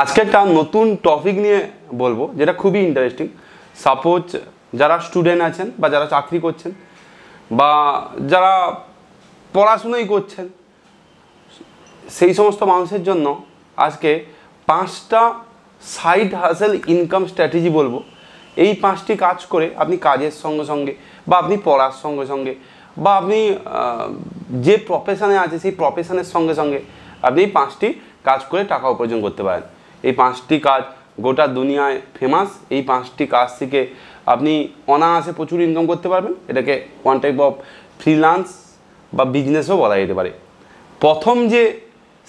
আজকে একটা নতুন টপিক নিয়ে বলবো যেটা খুবই ইন্টারেস্টিং সাপোজ যারা স্টুডেন্ট আছেন বা যারা চাকরি করছেন বা যারা পড়াশুনোই করছেন সেই সমস্ত মানুষের জন্য আজকে পাঁচটা সাইড হাসেল ইনকাম স্ট্র্যাটেজি বলবো এই পাঁচটি কাজ করে আপনি কাজের সঙ্গে সঙ্গে বা আপনি পড়ার সঙ্গে সঙ্গে বা আপনি যে প্রফেশানে আছে সেই প্রফেশানের সঙ্গে সঙ্গে আপনি পাঁচটি কাজ করে টাকা উপার্জন করতে পারেন এই পাঁচটি কাজ গোটা দুনিয়ায় ফেমাস এই পাঁচটি কাজ থেকে আপনি অনায়াসে প্রচুর ইনকাম করতে পারবেন এটাকে ওয়ান টাইপ অফ ফ্রিলান্স বা বিজনেসও বলা যেতে পারে প্রথম যে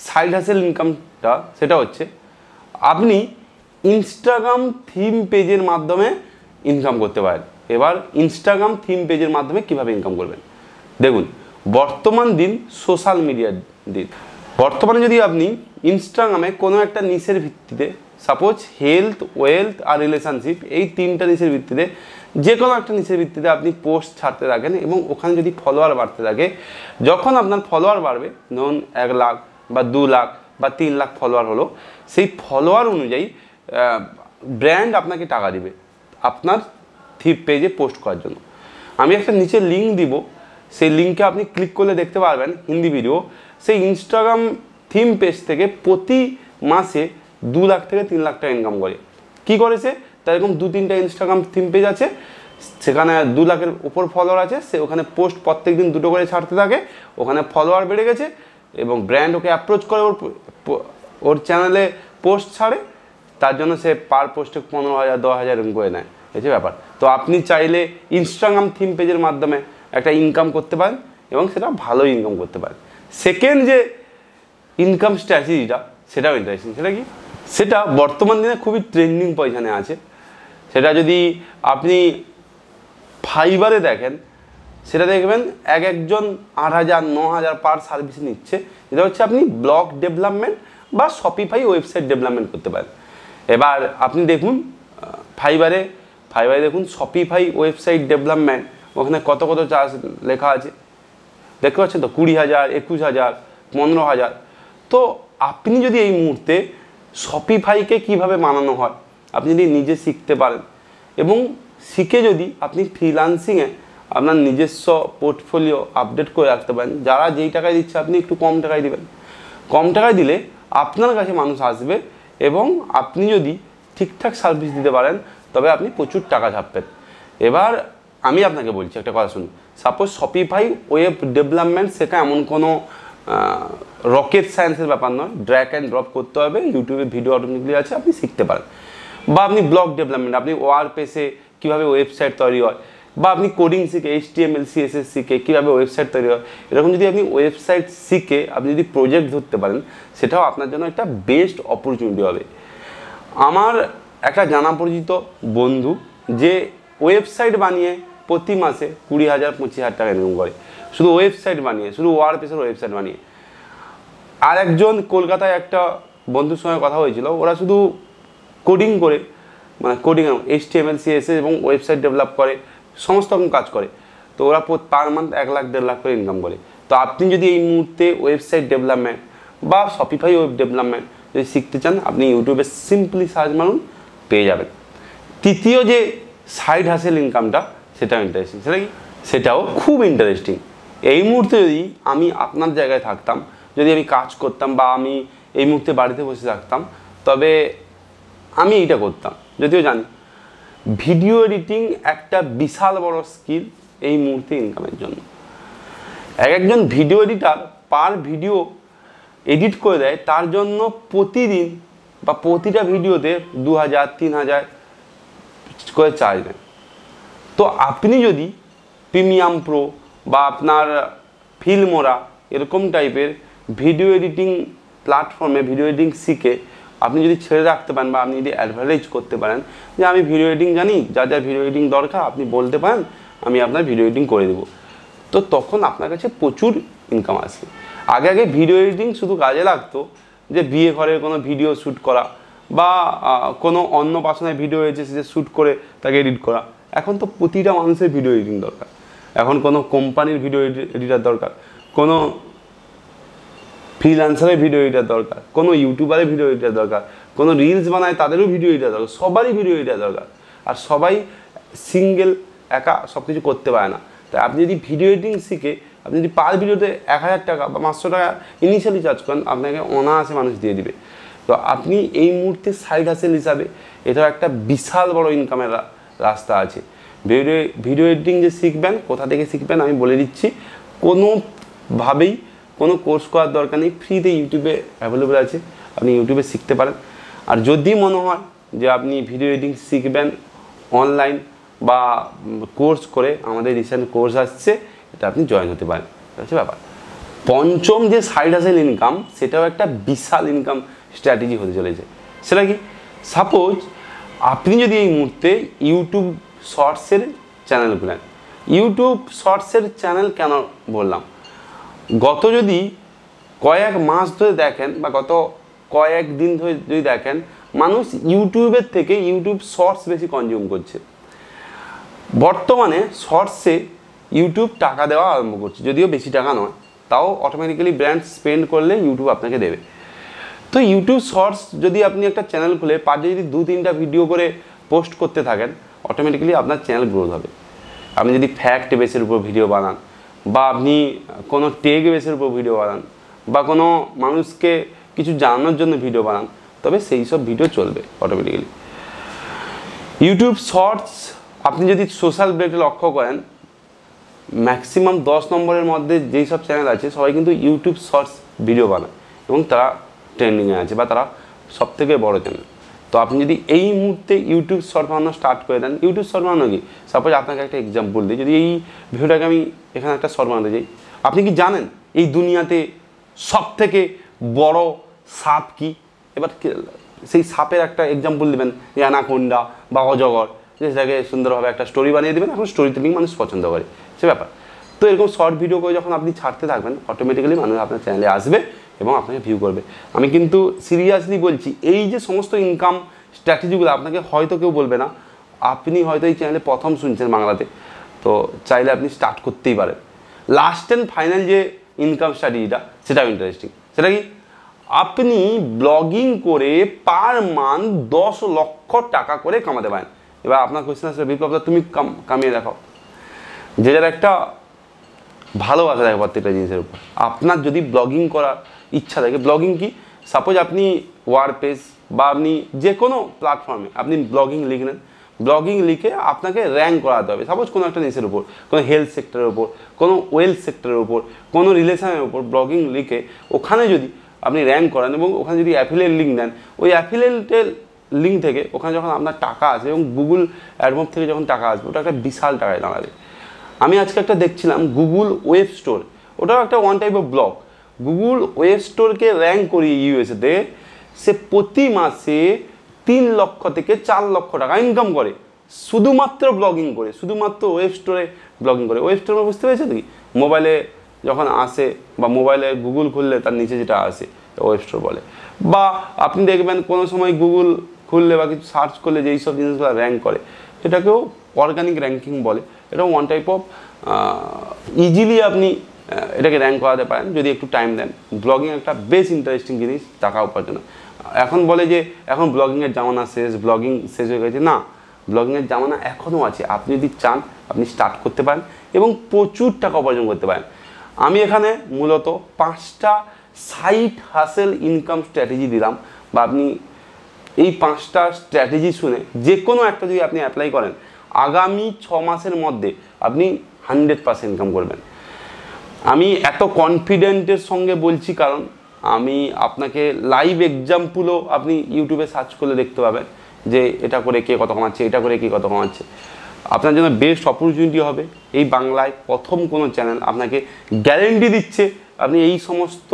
সাইড হাসেল ইনকামটা সেটা হচ্ছে আপনি ইনস্টাগ্রাম থিম পেজের মাধ্যমে ইনকাম করতে পারেন এবার ইনস্টাগ্রাম থিম পেজের মাধ্যমে কিভাবে ইনকাম করবেন দেখুন বর্তমান দিন সোশ্যাল মিডিয়ার দিন বর্তমানে যদি আপনি ইনস্টাগ্রামে কোনো একটা নিচের ভিত্তিতে সাপোজ হেলথ ওয়েলথ আর রিলেশনশিপ এই তিনটা নিচের ভিত্তিতে যে কোনো একটা নিচের ভিত্তিতে আপনি পোস্ট ছাড়তে থাকেন এবং ওখানে যদি ফলোয়ার বাড়তে থাকে যখন আপনার ফলোয়ার বাড়বে ধরুন এক লাখ বা দু লাখ বা তিন লাখ ফলোয়ার হলো সেই ফলোয়ার অনুযায়ী ব্র্যান্ড আপনাকে টাকা দিবে আপনার থিপ পেজে পোস্ট করার জন্য আমি একটা নিচে লিঙ্ক দিব সেই লিঙ্কে আপনি ক্লিক করলে দেখতে পারবেন হিন্দি ভিডিও সেই ইনস্টাগ্রাম থিম পেজ থেকে প্রতি মাসে দু লাখ থেকে তিন লাখ টাকা ইনকাম করে কি করে সে তার এরকম দু তিনটা ইনস্টাগ্রাম থিম পেজ আছে সেখানে দু লাখের উপর ফলোয়ার আছে সে ওখানে পোস্ট প্রত্যেক দিন দুটো করে ছাড়তে থাকে ওখানে ফলোয়ার বেড়ে গেছে এবং ব্র্যান্ড ওকে অ্যাপ্রোচ করে ওর ওর চ্যানেলে পোস্ট ছাড়ে তার জন্য সে পার পোস্টে পনেরো হাজার দশ হাজার এরকম করে নেয় হচ্ছে ব্যাপার তো আপনি চাইলে ইনস্টাগ্রাম থিম পেজের মাধ্যমে একটা ইনকাম করতে পারেন এবং সেটা ভালো ইনকাম করতে পারেন সেকেন্ড যে ইনকাম স্ট্র্যাটেজিটা সেটাও ইন্টারেস্টিং সেটা কি সেটা বর্তমান দিনে খুবই ট্রেন্ডিং পয়সানে আছে সেটা যদি আপনি ফাইবারে দেখেন সেটা দেখবেন এক একজন আট হাজার ন হাজার পার সার্ভিস নিচ্ছে যেটা হচ্ছে আপনি ব্লক ডেভেলপমেন্ট বা শপিফাই ওয়েবসাইট ডেভেলপমেন্ট করতে পারেন এবার আপনি দেখুন ফাইবারে ফাইবারে দেখুন শপিফাই ওয়েবসাইট ডেভেলপমেন্ট ওখানে কত কত চার্জ লেখা আছে দেখতে পাচ্ছেন তো কুড়ি হাজার একুশ হাজার পনেরো হাজার তো আপনি যদি এই মুহূর্তে শপিফাইকে কিভাবে মানানো হয় আপনি যদি নিজে শিখতে পারেন এবং শিখে যদি আপনি ফ্রিলান্সিংয়ে আপনার নিজস্ব পোর্টফোলিও আপডেট করে রাখতে পারেন যারা যেই টাকায় দিচ্ছে আপনি একটু কম টাকায় দিবেন কম টাকায় দিলে আপনার কাছে মানুষ আসবে এবং আপনি যদি ঠিকঠাক সার্ভিস দিতে পারেন তবে আপনি প্রচুর টাকা ছাপবেন এবার আমি আপনাকে বলছি একটা কথা শুনুন সাপোজ শপিফাই ওয়েব ডেভেলপমেন্ট সেটা এমন কোনো রকেট সায়েন্সের ব্যাপার নয় ড্র্যাক অ্যান্ড ড্রপ করতে হবে ইউটিউবে ভিডিও অটোমেটিকলি আছে আপনি শিখতে পারেন বা আপনি ব্লগ ডেভেলপমেন্ট আপনি ওয়ার পেসে কীভাবে ওয়েবসাইট তৈরি হয় বা আপনি কোডিং শিখে এইচ এস সিএসএস শিখে কীভাবে ওয়েবসাইট তৈরি হয় এরকম যদি আপনি ওয়েবসাইট শিখে আপনি যদি প্রজেক্ট ধরতে পারেন সেটাও আপনার জন্য একটা বেস্ট অপরচুনিটি হবে আমার একটা জানা পরিচিত বন্ধু যে ওয়েবসাইট বানিয়ে প্রতি মাসে কুড়ি হাজার পঁচিশ হাজার টাকা ইনকাম করে শুধু ওয়েবসাইট বানিয়ে শুধু ওয়ার পেসের ওয়েবসাইট বানিয়ে আর একজন কলকাতায় একটা বন্ধুর সঙ্গে কথা হয়েছিল ওরা শুধু কোডিং করে মানে coding H T M L CSS এবং ওয়েবসাইট ডেভেলপ করে সমস্ত রকম কাজ করে তো ওরা পার মান্থ এক লাখ দেড় লাখ করে ইনকাম করে তো আপনি যদি এই মুহূর্তে ওয়েবসাইট ডেভেলপমেন্ট বা শপিফাই ওয়েব ডেভেলপমেন্ট যদি শিখতে চান আপনি ইউটিউবে সিম্পলি সার্চ মারুন পেয়ে যাবেন তৃতীয় যে সাইড হাসেল ইনকামটা সেটাও ইন্টারেস্টিং সেটা কি সেটাও খুব ইন্টারেস্টিং এই মুহূর্তে যদি আমি আপনার জায়গায় থাকতাম যদি আমি কাজ করতাম বা আমি এই মুহূর্তে বাড়িতে বসে থাকতাম তবে আমি এইটা করতাম যদিও জানি ভিডিও এডিটিং একটা বিশাল বড় স্কিল এই মুহূর্তে ইনকামের জন্য এক একজন video editor per video edit করে দেয় তার জন্য প্রতিদিন বা প্রতিটা ভিডিওতে দু হাজার তিন হাজার করে চার্জ নেয় তো আপনি যদি প্রিমিয়াম প্রো বা আপনার ফিল্মোরা এরকম টাইপের ভিডিও এডিটিং প্ল্যাটফর্মে ভিডিও এডিটিং শিখে আপনি যদি ছেড়ে রাখতে পারেন বা আপনি যদি অ্যাডভার্টাইজ করতে পারেন যে আমি ভিডিও এডিটিং জানি যা যা ভিডিও এডিটিং দরকার আপনি বলতে পারেন আমি আপনার ভিডিও এডিটিং করে দেবো তো তখন আপনার কাছে প্রচুর ইনকাম আসে আগে আগে ভিডিও এডিটিং শুধু কাজে লাগতো যে বিয়ে ঘরের কোনো ভিডিও শ্যুট করা বা কোনো অন্য অন্নপ্রাশনের ভিডিও এসেছে যে শ্যুট করে তাকে এডিট করা এখন তো প্রতিটা মানুষের ভিডিও এডিটিং দরকার এখন কোনো কোম্পানির ভিডিও এডিটার দরকার কোনো ফ্রিলান্সারের ভিডিও এডিটার দরকার কোনো ইউটিউবারের ভিডিও এডিটার দরকার কোনো রিলস বানায় তাদেরও ভিডিও এডিটার দরকার সবারই ভিডিও এডিটার দরকার আর সবাই সিঙ্গেল একা সব কিছু করতে পারে না তাই আপনি যদি ভিডিও এডিটিং শিখে আপনি যদি পার ভিডিওতে এক হাজার টাকা বা পাঁচশো টাকা ইনিশিয়ালি চার্জ করেন আপনাকে অনায়াসে মানুষ দিয়ে দিবে তো আপনি এই মুহূর্তে সাইড হাসেল হিসাবে এটা একটা বিশাল বড় ইনকামের রাস্তা আছে ভিডিও ভিডিও এডিটিং যে শিখবেন কোথা থেকে শিখবেন আমি বলে দিচ্ছি কোনোভাবেই কোনো কোর্স করার দরকার নেই ফ্রিতে ইউটিউবে অ্যাভেলেবেল আছে আপনি ইউটিউবে শিখতে পারেন আর যদি মনে হয় যে আপনি ভিডিও এডিটিং শিখবেন অনলাইন বা কোর্স করে আমাদের রিসেন্ট কোর্স আসছে এটা আপনি জয়েন হতে পারেন আছে ব্যাপার পঞ্চম যে সাইড হাসেল ইনকাম সেটাও একটা বিশাল ইনকাম স্ট্র্যাটেজি হতে চলেছে সেটা কি সাপোজ আপনি যদি এই মুহূর্তে ইউটিউব শর্টসের চ্যানেল খুলেন ইউটিউব শর্টসের চ্যানেল কেন বললাম গত যদি কয়েক মাস ধরে দেখেন বা গত কয়েক দিন ধরে যদি দেখেন মানুষ ইউটিউবের থেকে ইউটিউব শর্টস বেশি কনজিউম করছে বর্তমানে শর্টসে ইউটিউব টাকা দেওয়া আরম্ভ করছে যদিও বেশি টাকা নয় তাও অটোমেটিক্যালি ব্র্যান্ড স্পেন্ড করলে ইউটিউব আপনাকে দেবে তো ইউটিউব শর্টস যদি আপনি একটা চ্যানেল খুলে পাঁচে যদি দু তিনটা ভিডিও করে পোস্ট করতে থাকেন অটোমেটিক্যালি আপনার চ্যানেল গ্রোথ হবে আপনি যদি ফ্যাক্ট বেসের উপর ভিডিও বানান বা আপনি কোনো টেক বেসের উপর ভিডিও বানান বা কোনো মানুষকে কিছু জানানোর জন্য ভিডিও বানান তবে সেই সব ভিডিও চলবে অটোমেটিক্যালি ইউটিউব শর্টস আপনি যদি সোশ্যাল ব্রেকে লক্ষ্য করেন ম্যাক্সিমাম দশ নম্বরের মধ্যে যেই সব চ্যানেল আছে সবাই কিন্তু ইউটিউব শর্টস ভিডিও বানায় এবং তারা ট্রেন্ডিংয়ে আছে বা তারা সব থেকে বড়ো চ্যানেল তো আপনি যদি এই মুহূর্তে ইউটিউব শর্ট বানানো স্টার্ট করে দেন ইউটিউব শর্ট বানানো কি সাপোজ আপনাকে একটা এক্সাম্পল দিই যদি এই ভিডিওটাকে আমি এখানে একটা শর্ট বানাতে যাই আপনি কি জানেন এই দুনিয়াতে সব থেকে বড় সাপ কি এবার সেই সাপের একটা এক্সাম্পল দেবেন যে অ্যানাকোন্ডা বা অজগর যে সেটাকে সুন্দরভাবে একটা স্টোরি বানিয়ে দেবেন এখন স্টোরি টেলিং মানুষ পছন্দ করে সে ব্যাপার তো এরকম শর্ট ভিডিও করে যখন আপনি ছাড়তে থাকবেন অটোমেটিক্যালি মানুষ আপনার চ্যানেলে আসবে এবং আপনাকে ভিউ করবে আমি কিন্তু সিরিয়াসলি বলছি এই যে সমস্ত ইনকাম স্ট্র্যাটেজিগুলো আপনাকে হয়তো কেউ বলবে না আপনি হয়তো এই চ্যানেলে প্রথম শুনছেন বাংলাতে তো চাইলে আপনি স্টার্ট করতেই পারেন লাস্ট অ্যান্ড ফাইনাল যে ইনকাম স্ট্র্যাটেজিটা সেটাও ইন্টারেস্টিং সেটা কি আপনি ব্লগিং করে পার মান্থ দশ লক্ষ টাকা করে কামাতে পারেন এবার আপনার কোয়েশ্চেন আসলে বিপ্লব তুমি কামিয়ে দেখাও যে যার একটা ভালোবাসা থাকে প্রত্যেকটা জিনিসের উপর আপনার যদি ব্লগিং করার ইচ্ছা থাকে ব্লগিং কি সাপোজ আপনি ওয়ার্ডপেস বা আপনি যে কোনো প্ল্যাটফর্মে আপনি ব্লগিং লিখলেন ব্লগিং লিখে আপনাকে র্যাঙ্ক করাতে হবে সাপোজ কোনো একটা জিনিসের উপর কোনো হেলথ সেক্টরের উপর কোনো ওয়েলথ সেক্টরের উপর কোনো রিলেশনের উপর ব্লগিং লিখে ওখানে যদি আপনি র্যাঙ্ক করান এবং ওখানে যদি অ্যাফিলিয়েট লিঙ্ক দেন ওই অ্যাফিলিয়েটের লিঙ্ক থেকে ওখানে যখন আপনার টাকা আসে এবং গুগল অ্যাডমপ থেকে যখন টাকা আসবে ওটা একটা বিশাল টাকায় দাঁড়াবে আমি আজকে একটা দেখছিলাম গুগল ওয়েব স্টোর ওটাও একটা one type of blog Google web স্টোরকে র্যাঙ্ক করিয়ে ইউএসএতে সে প্রতি মাসে তিন লক্ষ থেকে চার লক্ষ টাকা ইনকাম করে শুধুমাত্র ব্লগিং করে শুধুমাত্র ওয়েব স্টোরে ব্লগিং করে ওয়েব মানে স্টোর বুঝতে পেরেছেন কি মোবাইলে যখন আসে বা মোবাইলে গুগল খুললে তার নিচে যেটা আসে ওয়েব স্টোর বলে বা আপনি দেখবেন কোনো সময় গুগল খুললে বা কিছু সার্চ করলে যেই সব জিনিসগুলো র্যাঙ্ক করে সেটাকেও অর্গানিক র্যাঙ্কিং বলে এটা ওয়ান টাইপ অফ ইজিলি আপনি এটাকে র্যাঙ্ক করাতে পারেন যদি একটু টাইম দেন ব্লগিং একটা বেশ ইন্টারেস্টিং জিনিস টাকা উপার্জন এখন বলে যে এখন ব্লগিংয়ের জামানা শেষ ব্লগিং শেষ হয়ে গেছে না ব্লগিংয়ের জামানা এখনও আছে আপনি যদি চান আপনি স্টার্ট করতে পারেন এবং প্রচুর টাকা উপার্জন করতে পারেন আমি এখানে মূলত পাঁচটা সাইট হাসেল ইনকাম স্ট্র্যাটেজি দিলাম বা আপনি এই পাঁচটা স্ট্র্যাটেজি শুনে যে কোনো একটা যদি আপনি অ্যাপ্লাই করেন আগামী ছ মাসের মধ্যে আপনি হান্ড্রেড পার্সেন্ট ইনকাম করবেন আমি এত কনফিডেন্টের সঙ্গে বলছি কারণ আমি আপনাকে লাইভ এক্সাম্পলও আপনি ইউটিউবে সার্চ করলে দেখতে পাবেন যে এটা করে কে কত কমাচ্ছে এটা করে কে কত কমাচ্ছে আপনার জন্য বেস্ট অপরচুনিটি হবে এই বাংলায় প্রথম কোনো চ্যানেল আপনাকে গ্যারেন্টি দিচ্ছে আপনি এই সমস্ত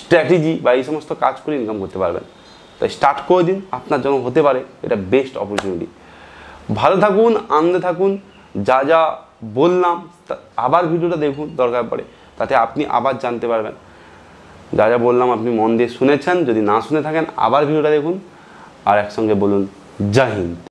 স্ট্র্যাটেজি বা এই সমস্ত কাজ করে ইনকাম করতে পারবেন তাই স্টার্ট করে দিন আপনার জন্য হতে পারে এটা বেস্ট অপরচুনিটি ভালো থাকুন আনন্দে থাকুন যা যা বললাম আবার ভিডিওটা দেখুন দরকার পড়ে তাতে আপনি আবার জানতে পারবেন যা যা বললাম আপনি মন দিয়ে শুনেছেন যদি না শুনে থাকেন আবার ভিডিওটা দেখুন আর একসঙ্গে বলুন জয় হিন্দ